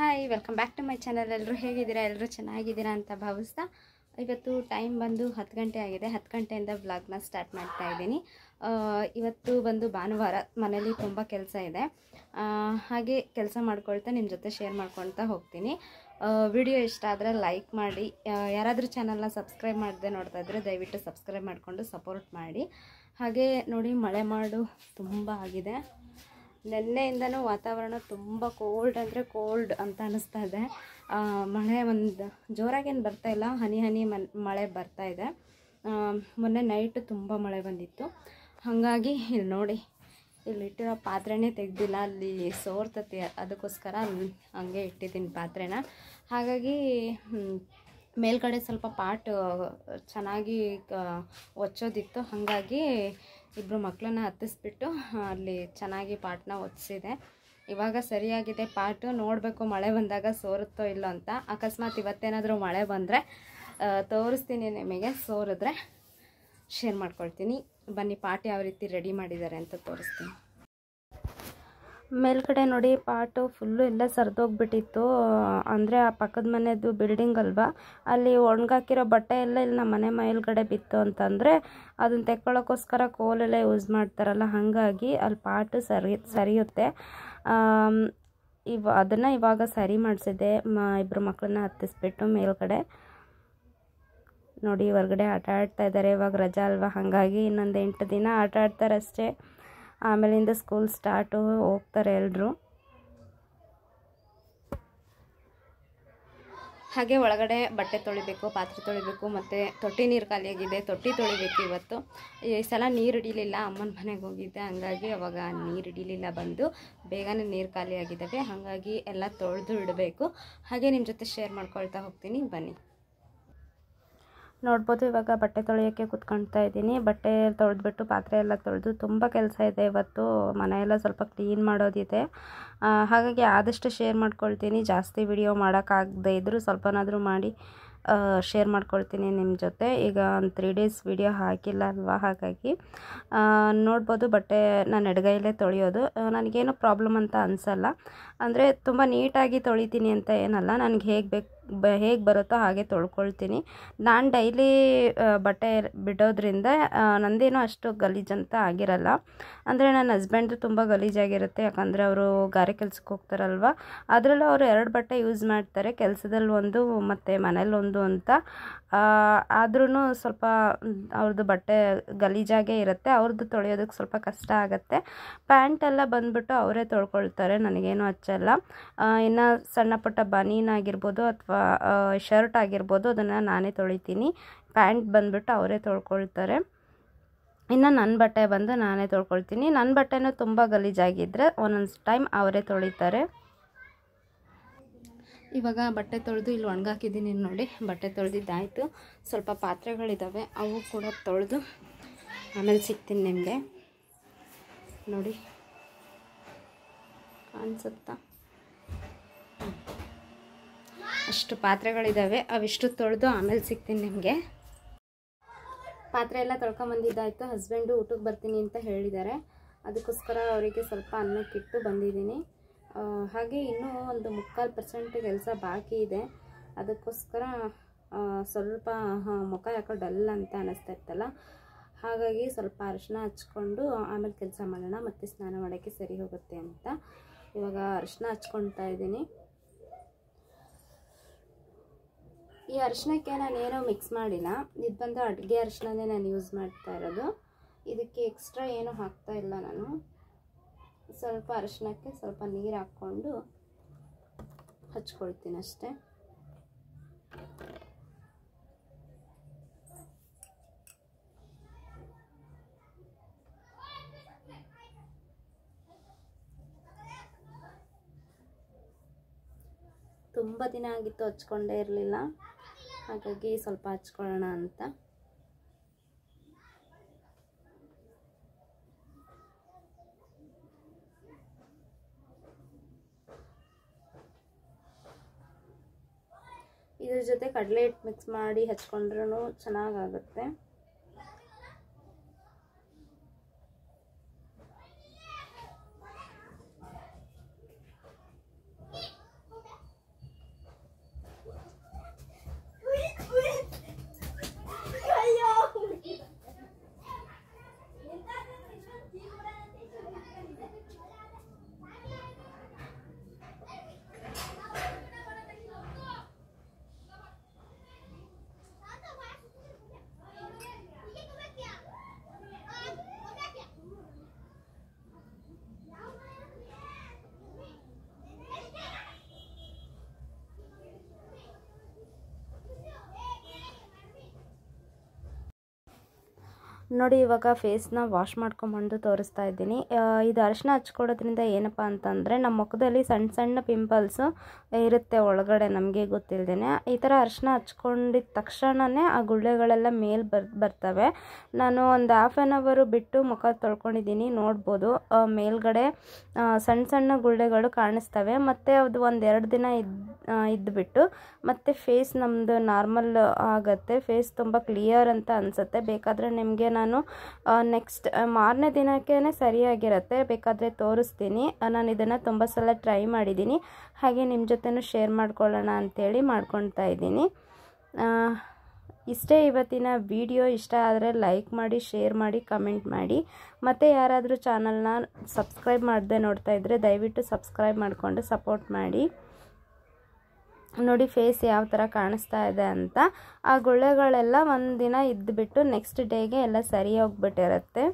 hi welcome back to my channel ಎಲ್ಲರೂ ಹೇಗಿದ್ದೀರಾ ಎಲ್ಲರೂ ಚೆನ್ನಾಗಿದ್ದೀರಾ ಅಂತ ಭಾವಿಸ್ತಾ ಇವತ್ತು ಟೈಮ್ ಬಂದು ಹತ್ತು ಗಂಟೆ ಆಗಿದೆ ಹತ್ತು ಗಂಟೆಯಿಂದ ವ್ಲಾಗ್ನ ಸ್ಟಾರ್ಟ್ ಮಾಡ್ತಾ ಇದ್ದೀನಿ ಇವತ್ತು ಬಂದು ಭಾನುವಾರ ಮನೇಲಿ ತುಂಬ ಕೆಲಸ ಇದೆ ಹಾಗೆ ಕೆಲಸ ಮಾಡ್ಕೊಳ್ತಾ ನಿಮ್ಮ ಜೊತೆ ಶೇರ್ ಮಾಡ್ಕೊಳ್ತಾ ಹೋಗ್ತೀನಿ ವಿಡಿಯೋ ಇಷ್ಟ ಆದರೆ ಲೈಕ್ ಮಾಡಿ ಯಾರಾದರೂ ಚಾನಲ್ನ ಸಬ್ಸ್ಕ್ರೈಬ್ ಮಾಡದೆ ನೋಡ್ತಾ ಇದ್ದರೆ ದಯವಿಟ್ಟು ಸಬ್ಸ್ಕ್ರೈಬ್ ಮಾಡಿಕೊಂಡು ಸಪೋರ್ಟ್ ಮಾಡಿ ಹಾಗೆ ನೋಡಿ ಮಳೆ ಮಾಡು ತುಂಬ ಆಗಿದೆ ನೆನ್ನೆಯಿಂದನೂ ವಾತಾವರಣ ತುಂಬ ಕೋಲ್ಡ್ ಅಂದರೆ ಕೋಲ್ಡ್ ಅಂತ ಅನ್ನಿಸ್ತಾ ಇದೆ ಮಳೆ ಒಂದು ಜೋರಾಗೇನು ಬರ್ತಾಯಿಲ್ಲ ಹನಿ ಹನಿ ಮನ್ ಮಳೆ ಇದೆ ಮೊನ್ನೆ ನೈಟ್ ತುಂಬ ಮಳೆ ಬಂದಿತ್ತು ಹಾಗಾಗಿ ಇಲ್ಲಿ ನೋಡಿ ಇಲ್ಲಿ ಇಟ್ಟಿರೋ ಪಾತ್ರೆನೇ ತೆಗ್ದಿಲ್ಲ ಅಲ್ಲಿ ಸೋರ್ತತಿ ಅದಕ್ಕೋಸ್ಕರ ಹಂಗೆ ಇಟ್ಟಿದ್ದೀನಿ ಪಾತ್ರೆನ ಹಾಗಾಗಿ ಮೇಲ್ಗಡೆ ಸ್ವಲ್ಪ ಪಾಟ್ ಚೆನ್ನಾಗಿ ಒಚ್ಚೋದಿತ್ತು ಹಾಗಾಗಿ ಇಬ್ಬರು ಮಕ್ಕಳನ್ನ ಹತ್ತಿಸ್ಬಿಟ್ಟು ಅಲ್ಲಿ ಚೆನ್ನಾಗಿ ಪಾಟ್ನ ಒದಿಸಿದೆ ಇವಾಗ ಸರಿಯಾಗಿದೆ ಪಾಟು ನೋಡಬೇಕು ಮಳೆ ಬಂದಾಗ ಸೋರುತ್ತೋ ಇಲ್ಲೋ ಅಂತ ಅಕಸ್ಮಾತ್ ಇವತ್ತೇನಾದರೂ ಮಳೆ ಬಂದರೆ ತೋರಿಸ್ತೀನಿ ನಿಮಗೆ ಸೋರಿದ್ರೆ ಶೇರ್ ಮಾಡ್ಕೊಳ್ತೀನಿ ಬನ್ನಿ ಪಾಟ್ ಯಾವ ರೀತಿ ರೆಡಿ ಮಾಡಿದ್ದಾರೆ ಅಂತ ತೋರಿಸ್ತೀನಿ ಮೇಲ್ಗಡೆ ನೋಡಿ ಪಾಟು ಫುಲ್ಲು ಎಲ್ಲ ಸರಿದೋಗ್ಬಿಟ್ಟಿತ್ತು ಅಂದರೆ ಆ ಪಕ್ಕದ ಮನೆಯದು ಬಿಲ್ಡಿಂಗ್ ಅಲ್ವಾ ಅಲ್ಲಿ ಒಣಗಾಕಿರೋ ಬಟ್ಟೆ ಎಲ್ಲ ಇಲ್ಲಿ ನಮ್ಮ ಮನೆ ಮೇಲ್ಗಡೆ ಬಿತ್ತು ಅಂತಂದರೆ ಅದನ್ನು ತೆಕ್ಕೊಳ್ಳೋಕ್ಕೋಸ್ಕರ ಕೋಲೆಲ್ಲ ಯೂಸ್ ಮಾಡ್ತಾರಲ್ಲ ಹಾಗಾಗಿ ಅಲ್ಲಿ ಪಾಟು ಸರಿ ಸರಿಯುತ್ತೆ ಇವ ಅದನ್ನು ಇವಾಗ ಸರಿ ಮಾಡಿಸಿದೆ ಮ ಇಬ್ಬರು ಮಕ್ಕಳನ್ನ ಹತ್ತಿಸ್ಬಿಟ್ಟು ಮೇಲ್ಗಡೆ ನೋಡಿ ಹೊರ್ಗಡೆ ಆಟ ಆಡ್ತಾ ಇದ್ದಾರೆ ಇವಾಗ ರಜಾ ಅಲ್ವಾ ಹಾಗಾಗಿ ಇನ್ನೊಂದು ಎಂಟು ದಿನ ಆಟ ಆಡ್ತಾರಷ್ಟೇ ಆಮೇಲಿಂದ ಸ್ಕೂಲ್ ಸ್ಟಾರ್ಟು ಹೋಗ್ತಾರೆ ಎಲ್ಲರೂ ಹಾಗೆ ಒಳಗಡೆ ಬಟ್ಟೆ ತೊಳಿಬೇಕು ಪಾತ್ರೆ ತೊಳಿಬೇಕು ಮತ್ತು ತೊಟ್ಟಿ ನೀರು ಖಾಲಿಯಾಗಿದೆ ತೊಟ್ಟಿ ತೊಳಿಬೇಕು ಇವತ್ತು ಈ ಸಲ ನೀರು ಹಿಡಿಲಿಲ್ಲ ಅಮ್ಮನ ಮನೆಗೆ ಹೋಗಿದ್ದೆ ಹಾಗಾಗಿ ಅವಾಗ ನೀರು ಹಿಡಿಲಿಲ್ಲ ಬಂದು ಬೇಗನೆ ನೀರು ಖಾಲಿಯಾಗಿದ್ದಾವೆ ಹಾಗಾಗಿ ಎಲ್ಲ ತೊಳೆದು ಇಡಬೇಕು ಹಾಗೆ ನಿಮ್ಮ ಜೊತೆ ಶೇರ್ ಮಾಡ್ಕೊಳ್ತಾ ಹೋಗ್ತೀನಿ ಬನ್ನಿ ನೋಡ್ಬೋದು ಇವಾಗ ಬಟ್ಟೆ ತೊಳೆಯೋಕ್ಕೆ ಕುತ್ಕೊಳ್ತಾ ಇದ್ದೀನಿ ಬಟ್ಟೆ ತೊಳೆದ್ಬಿಟ್ಟು ಪಾತ್ರೆ ಎಲ್ಲ ತೊಳೆದು ತುಂಬ ಕೆಲಸ ಇದೆ ಇವತ್ತು ಮನೆಯೆಲ್ಲ ಸ್ವಲ್ಪ ಕ್ಲೀನ್ ಮಾಡೋದಿದೆ ಹಾಗಾಗಿ ಆದಷ್ಟು ಶೇರ್ ಮಾಡ್ಕೊಳ್ತೀನಿ ಜಾಸ್ತಿ ವಿಡಿಯೋ ಮಾಡೋಕ್ಕಾಗದೇ ಇದ್ದರೂ ಸ್ವಲ್ಪನಾದರೂ ಮಾಡಿ ಶೇರ್ ಮಾಡ್ಕೊಳ್ತೀನಿ ನಿಮ್ಮ ಜೊತೆ ಈಗ ಒಂದು ತ್ರೀ ಡೇಸ್ ವಿಡಿಯೋ ಹಾಕಿಲ್ಲ ಅಲ್ವಾ ಹಾಗಾಗಿ ನೋಡ್ಬೋದು ಬಟ್ಟೆ ನಾನು ಎಡಗೈಲೇ ತೊಳೆಯೋದು ನನಗೇನು ಪ್ರಾಬ್ಲಮ್ ಅಂತ ಅನಿಸಲ್ಲ ಅಂದರೆ ತುಂಬ ನೀಟಾಗಿ ತೊಳಿತೀನಿ ಅಂತ ಏನಲ್ಲ ನನಗೆ ಹೇಗೆ ಬೇಕು ಬ ಹೇಗೆ ಬರುತ್ತೋ ಹಾಗೆ ತೊಳ್ಕೊಳ್ತೀನಿ ನಾನು ಡೈಲಿ ಬಟ್ಟೆ ಬಿಡೋದ್ರಿಂದ ನಂದೇನು ಅಷ್ಟು ಗಲೀಜಂತ ಆಗಿರಲ್ಲ ಅಂದರೆ ನನ್ನ ಹಸ್ಬೆಂಡ್ದು ತುಂಬ ಗಲೀಜಾಗಿರುತ್ತೆ ಯಾಕಂದರೆ ಅವರು ಗಾರೆ ಕೆಲಸಕ್ಕೆ ಹೋಗ್ತಾರಲ್ವ ಅದರಲ್ಲೂ ಅವರು ಎರಡು ಬಟ್ಟೆ ಯೂಸ್ ಮಾಡ್ತಾರೆ ಕೆಲಸದಲ್ಲಿ ಒಂದು ಮತ್ತು ಒಂದು ಅಂತ ಆದ್ರೂ ಸ್ವಲ್ಪ ಅವ್ರದ್ದು ಬಟ್ಟೆ ಗಲೀಜಾಗೇ ಇರುತ್ತೆ ಅವ್ರದ್ದು ತೊಳೆಯೋದಕ್ಕೆ ಸ್ವಲ್ಪ ಕಷ್ಟ ಆಗುತ್ತೆ ಪ್ಯಾಂಟ್ ಎಲ್ಲ ಬಂದುಬಿಟ್ಟು ಅವರೇ ತೊಳ್ಕೊಳ್ತಾರೆ ನನಗೇನು ಹಚ್ಚಲ್ಲ ಇನ್ನು ಸಣ್ಣ ಪುಟ್ಟ ಬನೀನಾಗಿರ್ಬೋದು ಅಥವಾ ಶರ್ಟ್ ಆಗಿರ್ಬೋದು ಅದನ್ನು ನಾನೇ ತೊಳಿತೀನಿ ಪ್ಯಾಂಟ್ ಬಂದುಬಿಟ್ಟು ಅವರೇ ತೊಳ್ಕೊಳ್ತಾರೆ ಇನ್ನು ನನ್ನ ಬಟ್ಟೆ ಬಂದು ನಾನೇ ತೊಳ್ಕೊಳ್ತೀನಿ ನನ್ನ ಬಟ್ಟೆನೂ ತುಂಬ ಗಲೀಜಾಗಿದ್ದರೆ ಒಂದೊಂದು ಟೈಮ್ ಅವರೇ ತೊಳಿತಾರೆ ಇವಾಗ ಬಟ್ಟೆ ತೊಳೆದು ಇಲ್ಲಿ ಒಣಗಾಕಿದ್ದೀನಿ ನೋಡಿ ಬಟ್ಟೆ ತೊಳೆದಿದ್ದಾಯಿತು ಸ್ವಲ್ಪ ಪಾತ್ರೆಗಳಿದ್ದಾವೆ ಅವು ಕೂಡ ತೊಳೆದು ಆಮೇಲೆ ಸಿಗ್ತೀನಿ ನಿಮಗೆ ನೋಡಿ ಅನಿಸುತ್ತಾ ಅಷ್ಟು ಪಾತ್ರೆಗಳಿದ್ದಾವೆ ಅವಿಷ್ಟು ತೊಳೆದು ಆಮೇಲೆ ಸಿಗ್ತೀನಿ ನಿಮಗೆ ಪಾತ್ರೆ ಎಲ್ಲ ತೊಳ್ಕೊಂಬಂದಿದ್ದಾಯಿತು ಹಸ್ಬೆಂಡು ಊಟಕ್ಕೆ ಬರ್ತೀನಿ ಅಂತ ಹೇಳಿದ್ದಾರೆ ಅದಕ್ಕೋಸ್ಕರ ಅವರಿಗೆ ಸ್ವಲ್ಪ ಅನ್ನಕ್ಕಿಟ್ಟು ಬಂದಿದ್ದೀನಿ ಹಾಗೆ ಇನ್ನೂ ಒಂದು ಮುಕ್ಕಾಲು ಪರ್ಸೆಂಟ್ ಕೆಲಸ ಬಾಕಿ ಇದೆ ಅದಕ್ಕೋಸ್ಕರ ಸ್ವಲ್ಪ ಮುಖ ಯಾಕೋ ಡಲ್ ಅಂತ ಅನ್ನಿಸ್ತಾ ಇತ್ತಲ್ಲ ಹಾಗಾಗಿ ಸ್ವಲ್ಪ ಅರಿಶಿನ ಹಚ್ಕೊಂಡು ಆಮೇಲೆ ಕೆಲಸ ಮಾಡೋಣ ಮತ್ತು ಸ್ನಾನ ಮಾಡೋಕ್ಕೆ ಸರಿ ಹೋಗುತ್ತೆ ಅಂತ ಇವಾಗ ಅರಿಶಿನ ಹಚ್ಕೊಳ್ತಾ ಇದ್ದೀನಿ ಈ ಅರಿಶಿನಕ್ಕೆ ನಾನು ಏನೂ ಮಿಕ್ಸ್ ಮಾಡಿಲ್ಲ ಇದು ಬಂದು ಅಡುಗೆ ಅರಿಶಿನನೇ ನಾನು ಯೂಸ್ ಮಾಡ್ತಾ ಇರೋದು ಇದಕ್ಕೆ ಎಕ್ಸ್ಟ್ರಾ ಏನೂ ಹಾಕ್ತಾ ಇಲ್ಲ ನಾನು ಸ್ವಲ್ಪ ಅರಿಶಿನಕ್ಕೆ ಸ್ವಲ್ಪ ನೀರು ಹಾಕ್ಕೊಂಡು ಹಚ್ಕೊಳ್ತೀನಿ ಅಷ್ಟೇ ತುಂಬ ದಿನ ಆಗಿತ್ತು ಹಚ್ಕೊಂಡೇ ಇರಲಿಲ್ಲ ಹಾಗಾಗಿ ಸ್ವಲ್ಪ ಹಚ್ಕೊಳ್ಳೋಣ ಅಂತ ಇದ್ರ ಜೊತೆ ಕಡಲೆ ಹಿಟ್ಟು ಮಿಕ್ಸ್ ಮಾಡಿ ಹಚ್ಕೊಂಡ್ರೂ ಚೆನ್ನಾಗಾಗುತ್ತೆ ನೋಡಿ ಇವಾಗ ಫೇಸ್ನ ವಾಶ್ ಮಾಡ್ಕೊಂಬಂದು ತೋರಿಸ್ತಾ ಇದ್ದೀನಿ ಇದು ಅರಿಶಿನ ಹಚ್ಕೊಡೋದ್ರಿಂದ ಏನಪ್ಪ ಅಂತಂದರೆ ನಮ್ಮ ಮುಖದಲ್ಲಿ ಸಣ್ಣ ಸಣ್ಣ ಪಿಂಪಲ್ಸು ಇರುತ್ತೆ ಒಳಗಡೆ ನಮಗೆ ಗೊತ್ತಿಲ್ಲದೇ ಈ ಥರ ಅರಿಶಿನ ಹಚ್ಕೊಂಡಿದ್ದ ತಕ್ಷಣವೇ ಆ ಗುಳ್ಳೆಗಳೆಲ್ಲ ಮೇಲೆ ಬರ್ ಬರ್ತವೆ ನಾನು ಒಂದು ಹಾಫ್ ಆನ್ ಅವರು ಬಿಟ್ಟು ಮುಖ ತೊಳ್ಕೊಂಡಿದ್ದೀನಿ ನೋಡ್ಬೋದು ಮೇಲ್ಗಡೆ ಸಣ್ಣ ಸಣ್ಣ ಗುಳ್ಳೆಗಳು ಕಾಣಿಸ್ತವೆ ಮತ್ತು ಅದು ಒಂದೆರಡು ದಿನ ಇದ್ ಇದ್ದುಬಿಟ್ಟು ಮತ್ತು ಫೇಸ್ ನಮ್ಮದು ನಾರ್ಮಲ್ ಆಗುತ್ತೆ ಫೇಸ್ ತುಂಬ ಕ್ಲಿಯರ್ ಅಂತ ಅನಿಸುತ್ತೆ ಬೇಕಾದರೆ ನಿಮಗೆ ನಾನು ನೆಕ್ಸ್ಟ್ ಮಾರನೇ ದಿನಕ್ಕೇ ಸರಿಯಾಗಿರುತ್ತೆ ಬೇಕಾದರೆ ತೋರಿಸ್ತೀನಿ ನಾನು ಇದನ್ನು ತುಂಬ ಸಲ ಟ್ರೈ ಮಾಡಿದ್ದೀನಿ ಹಾಗೆ ನಿಮ್ಮ ಜೊತೆನೂ ಶೇರ್ ಮಾಡ್ಕೊಳ್ಳೋಣ ಅಂಥೇಳಿ ಮಾಡ್ಕೊಳ್ತಾ ಇದ್ದೀನಿ ಇಷ್ಟೇ ಇವತ್ತಿನ ವಿಡಿಯೋ ಇಷ್ಟ ಆದರೆ ಲೈಕ್ ಮಾಡಿ ಶೇರ್ ಮಾಡಿ ಕಮೆಂಟ್ ಮಾಡಿ ಮತ್ತು ಯಾರಾದರೂ ಚಾನಲ್ನ ಸಬ್ಸ್ಕ್ರೈಬ್ ಮಾಡದೆ ನೋಡ್ತಾ ಇದ್ದರೆ ದಯವಿಟ್ಟು ಸಬ್ಸ್ಕ್ರೈಬ್ ಮಾಡಿಕೊಂಡು ಸಪೋರ್ಟ್ ಮಾಡಿ ನೋಡಿ ಫೇಸ್ ಯಾವ ಥರ ಕಾಣಿಸ್ತಾ ಇದೆ ಅಂತ ಆ ಗುಳ್ಳೆಗಳೆಲ್ಲ ಒಂದು ದಿನ ಇದ್ದುಬಿಟ್ಟು ನೆಕ್ಸ್ಟ್ ಡೇಗೆ ಎಲ್ಲ ಸರಿ ಹೋಗ್ಬಿಟ್ಟಿರುತ್ತೆ